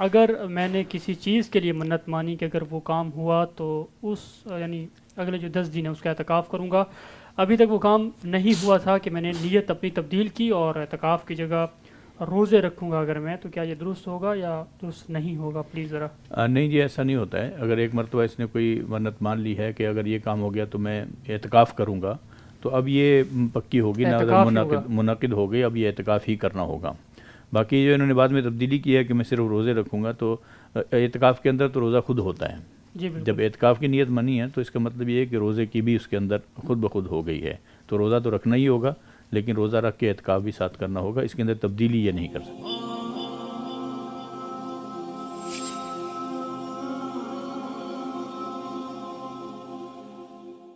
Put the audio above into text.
अगर मैंने किसी चीज़ के लिए मन्नत मानी कि अगर वो काम हुआ तो उस यानी अगले जो दस दिन है उसका एहतिकाफ़ करूँगा अभी तक वो काम नहीं हुआ था कि मैंने नीयत अपनी तब्दील की और एहतिकाफ़ की जगह रोज़े रखूँगा अगर मैं तो क्या ये दुरुस्त होगा या दुरुस्त नहीं होगा प्लीज़ ज़रा नहीं जी ऐसा नहीं होता है अगर एक मरतबा इसने कोई मन्नत मान ली है कि अगर ये काम हो गया तो मैं एहतिकाफ़ करूँगा तो अब ये पक्की होगी ना मुनद मुनद हो गई अब ये एहतिकाफ़ ही करना होगा बाकी जो इन्होंने बाद में तब्दीली की है कि मैं सिर्फ रोज़े रखूँगा तो एतकाफ़ के अंदर तो रोज़ा खुद होता है जब एतकाफ़ की नीयत मनी है तो इसका मतलब ये है कि रोज़े की भी उसके अंदर खुद ब खुद हो गई है तो रोज़ा तो रखना ही होगा लेकिन रोज़ा रख के एहतिकाफ भी साथ करना होगा इसके अंदर तब्दीली ये नहीं कर सकती